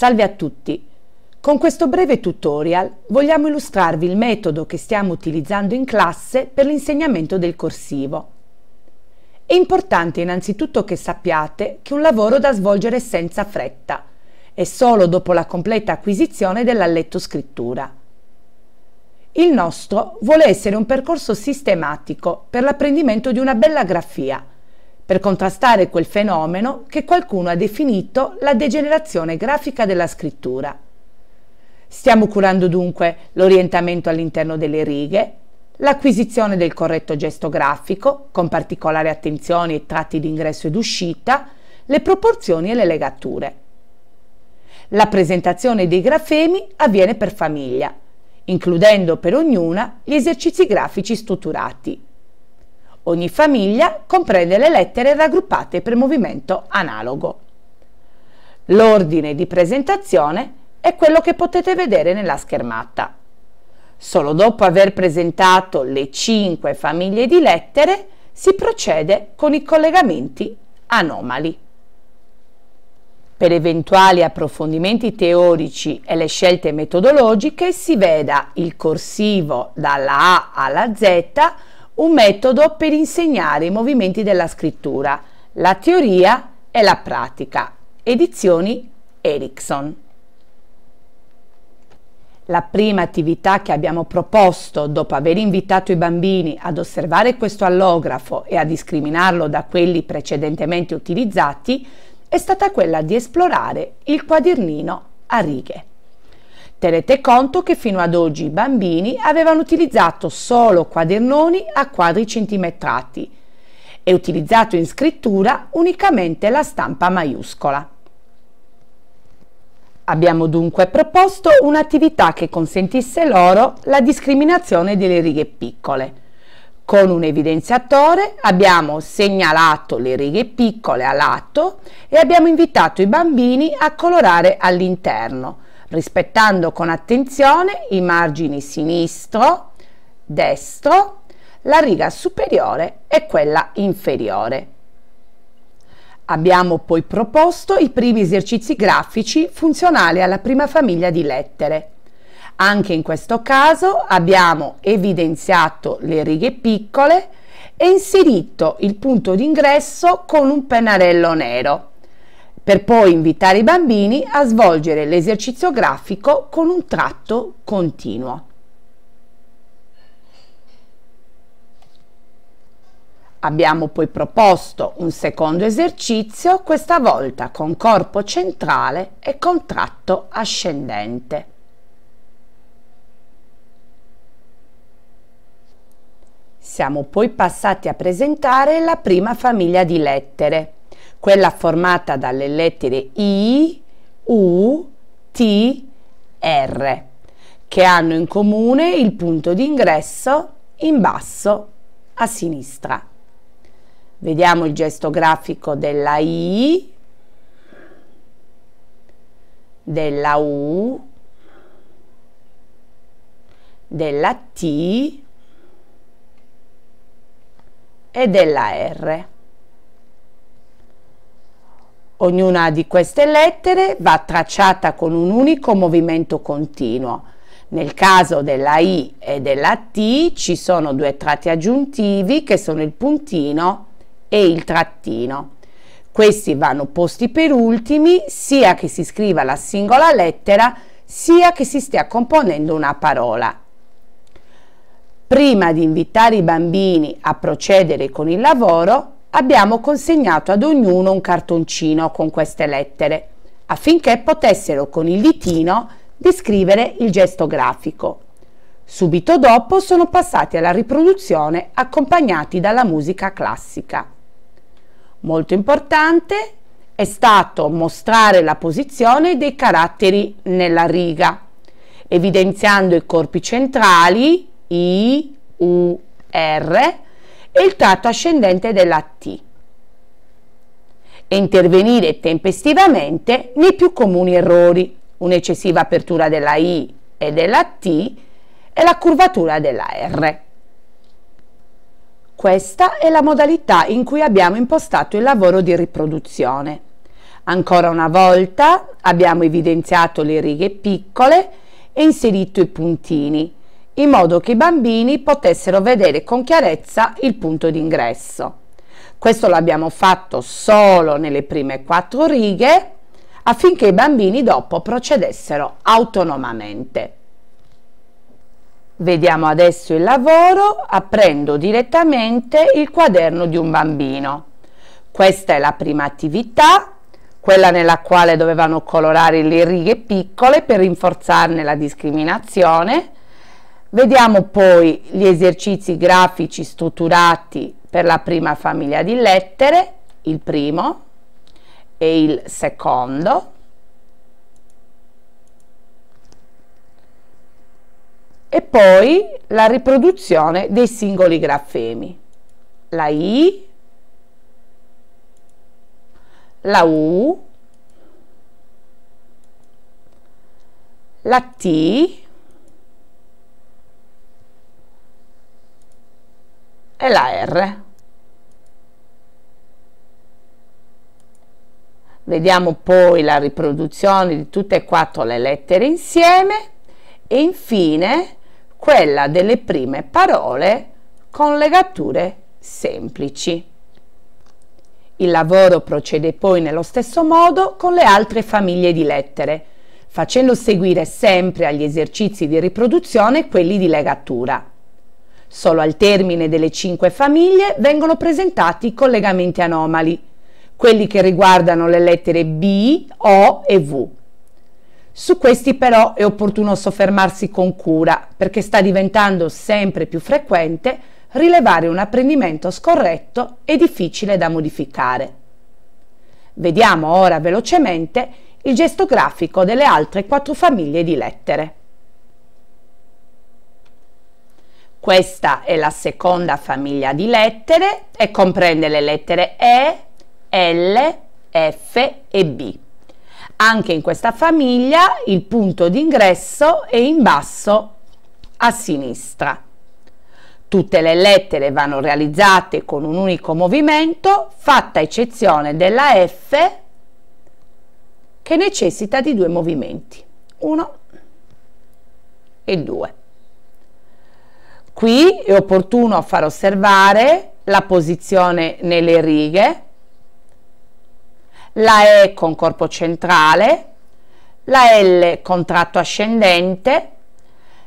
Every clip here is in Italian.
Salve a tutti! Con questo breve tutorial vogliamo illustrarvi il metodo che stiamo utilizzando in classe per l'insegnamento del corsivo. È importante innanzitutto che sappiate che un lavoro da svolgere senza fretta e solo dopo la completa acquisizione della lettoscrittura. Il nostro vuole essere un percorso sistematico per l'apprendimento di una bella grafia – per contrastare quel fenomeno che qualcuno ha definito la degenerazione grafica della scrittura. Stiamo curando dunque l'orientamento all'interno delle righe, l'acquisizione del corretto gesto grafico, con particolare attenzione ai tratti di ingresso ed uscita, le proporzioni e le legature. La presentazione dei grafemi avviene per famiglia, includendo per ognuna gli esercizi grafici strutturati. Ogni famiglia comprende le lettere raggruppate per movimento analogo. L'ordine di presentazione è quello che potete vedere nella schermata. Solo dopo aver presentato le 5 famiglie di lettere si procede con i collegamenti anomali. Per eventuali approfondimenti teorici e le scelte metodologiche si veda il corsivo dalla A alla Z un metodo per insegnare i movimenti della scrittura, la teoria e la pratica. Edizioni Erickson. La prima attività che abbiamo proposto dopo aver invitato i bambini ad osservare questo allografo e a discriminarlo da quelli precedentemente utilizzati è stata quella di esplorare il quadernino a righe. Tenete conto che fino ad oggi i bambini avevano utilizzato solo quadernoni a quadri centimetrati e utilizzato in scrittura unicamente la stampa maiuscola. Abbiamo dunque proposto un'attività che consentisse loro la discriminazione delle righe piccole. Con un evidenziatore abbiamo segnalato le righe piccole a lato e abbiamo invitato i bambini a colorare all'interno, rispettando con attenzione i margini sinistro, destro, la riga superiore e quella inferiore. Abbiamo poi proposto i primi esercizi grafici funzionali alla prima famiglia di lettere. Anche in questo caso abbiamo evidenziato le righe piccole e inserito il punto d'ingresso con un pennarello nero per poi invitare i bambini a svolgere l'esercizio grafico con un tratto continuo. Abbiamo poi proposto un secondo esercizio, questa volta con corpo centrale e con tratto ascendente. Siamo poi passati a presentare la prima famiglia di lettere quella formata dalle lettere I, U, T, R, che hanno in comune il punto di ingresso in basso a sinistra. Vediamo il gesto grafico della I, della U, della T e della R. Ognuna di queste lettere va tracciata con un unico movimento continuo. Nel caso della I e della T ci sono due tratti aggiuntivi che sono il puntino e il trattino. Questi vanno posti per ultimi sia che si scriva la singola lettera sia che si stia componendo una parola. Prima di invitare i bambini a procedere con il lavoro, abbiamo consegnato ad ognuno un cartoncino con queste lettere affinché potessero con il ditino descrivere il gesto grafico. Subito dopo sono passati alla riproduzione accompagnati dalla musica classica. Molto importante è stato mostrare la posizione dei caratteri nella riga, evidenziando i corpi centrali I, U, R, e il tratto ascendente della T e intervenire tempestivamente nei più comuni errori, un'eccessiva apertura della I e della T e la curvatura della R. Questa è la modalità in cui abbiamo impostato il lavoro di riproduzione. Ancora una volta abbiamo evidenziato le righe piccole e inserito i puntini in modo che i bambini potessero vedere con chiarezza il punto d'ingresso. Questo l'abbiamo fatto solo nelle prime quattro righe affinché i bambini dopo procedessero autonomamente. Vediamo adesso il lavoro aprendo direttamente il quaderno di un bambino. Questa è la prima attività, quella nella quale dovevano colorare le righe piccole per rinforzarne la discriminazione Vediamo poi gli esercizi grafici strutturati per la prima famiglia di lettere, il primo e il secondo. E poi la riproduzione dei singoli grafemi, la I, la U, la T, e la R. Vediamo poi la riproduzione di tutte e quattro le lettere insieme e infine quella delle prime parole con legature semplici. Il lavoro procede poi nello stesso modo con le altre famiglie di lettere, facendo seguire sempre agli esercizi di riproduzione quelli di legatura. Solo al termine delle cinque famiglie vengono presentati i collegamenti anomali, quelli che riguardano le lettere B, O e V. Su questi però è opportuno soffermarsi con cura perché sta diventando sempre più frequente rilevare un apprendimento scorretto e difficile da modificare. Vediamo ora velocemente il gesto grafico delle altre quattro famiglie di lettere. Questa è la seconda famiglia di lettere e comprende le lettere E, L, F e B. Anche in questa famiglia il punto d'ingresso è in basso a sinistra. Tutte le lettere vanno realizzate con un unico movimento, fatta eccezione della F che necessita di due movimenti, uno e due. Qui è opportuno far osservare la posizione nelle righe, la E con corpo centrale, la L con tratto ascendente,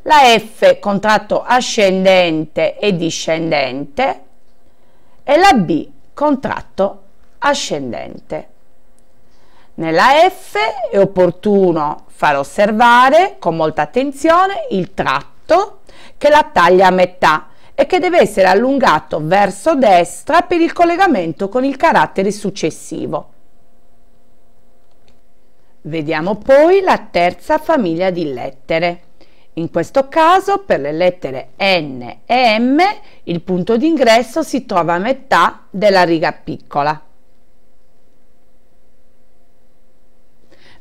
la F con tratto ascendente e discendente e la B con tratto ascendente. Nella F è opportuno far osservare con molta attenzione il tratto che la taglia a metà e che deve essere allungato verso destra per il collegamento con il carattere successivo. Vediamo poi la terza famiglia di lettere. In questo caso per le lettere N e M il punto d'ingresso si trova a metà della riga piccola.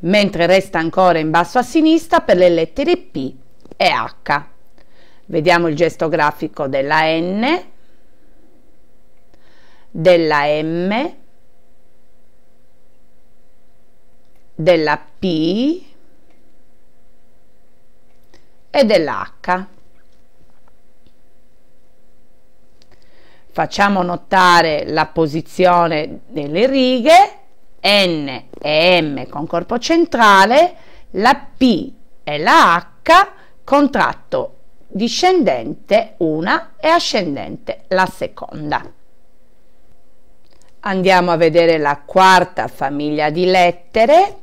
Mentre resta ancora in basso a sinistra per le lettere P e H. Vediamo il gesto grafico della N, della M, della P e dell'H. Facciamo notare la posizione delle righe N e M con corpo centrale, la P e la H contratto discendente una e ascendente la seconda. Andiamo a vedere la quarta famiglia di lettere.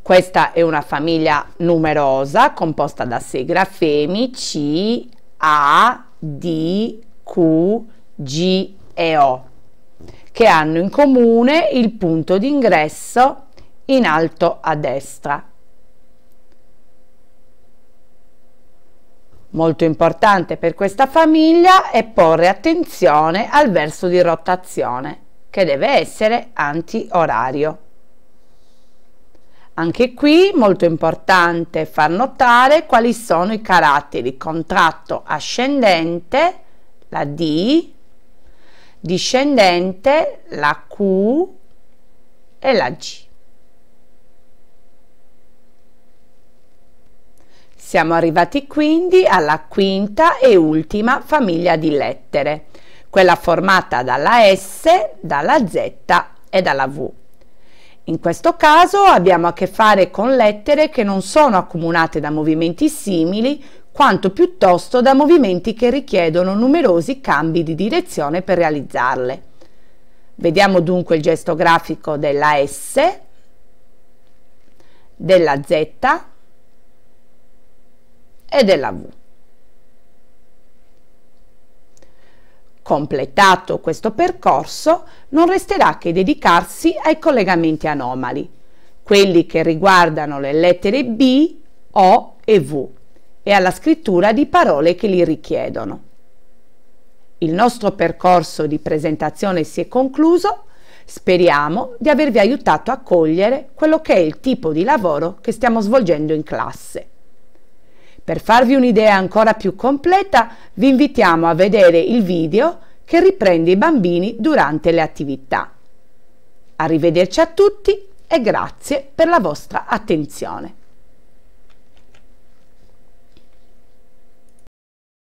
Questa è una famiglia numerosa composta da sei grafemi C, A, D, Q, G e O che hanno in comune il punto d'ingresso in alto a destra Molto importante per questa famiglia è porre attenzione al verso di rotazione, che deve essere anti-orario. Anche qui molto importante far notare quali sono i caratteri contratto ascendente, la D, discendente, la Q e la G. Siamo arrivati quindi alla quinta e ultima famiglia di lettere, quella formata dalla S, dalla Z e dalla V. In questo caso abbiamo a che fare con lettere che non sono accomunate da movimenti simili, quanto piuttosto da movimenti che richiedono numerosi cambi di direzione per realizzarle. Vediamo dunque il gesto grafico della S, della Z e della V. Completato questo percorso, non resterà che dedicarsi ai collegamenti anomali, quelli che riguardano le lettere B, O e V, e alla scrittura di parole che li richiedono. Il nostro percorso di presentazione si è concluso, speriamo di avervi aiutato a cogliere quello che è il tipo di lavoro che stiamo svolgendo in classe. Per farvi un'idea ancora più completa vi invitiamo a vedere il video che riprende i bambini durante le attività. Arrivederci a tutti e grazie per la vostra attenzione.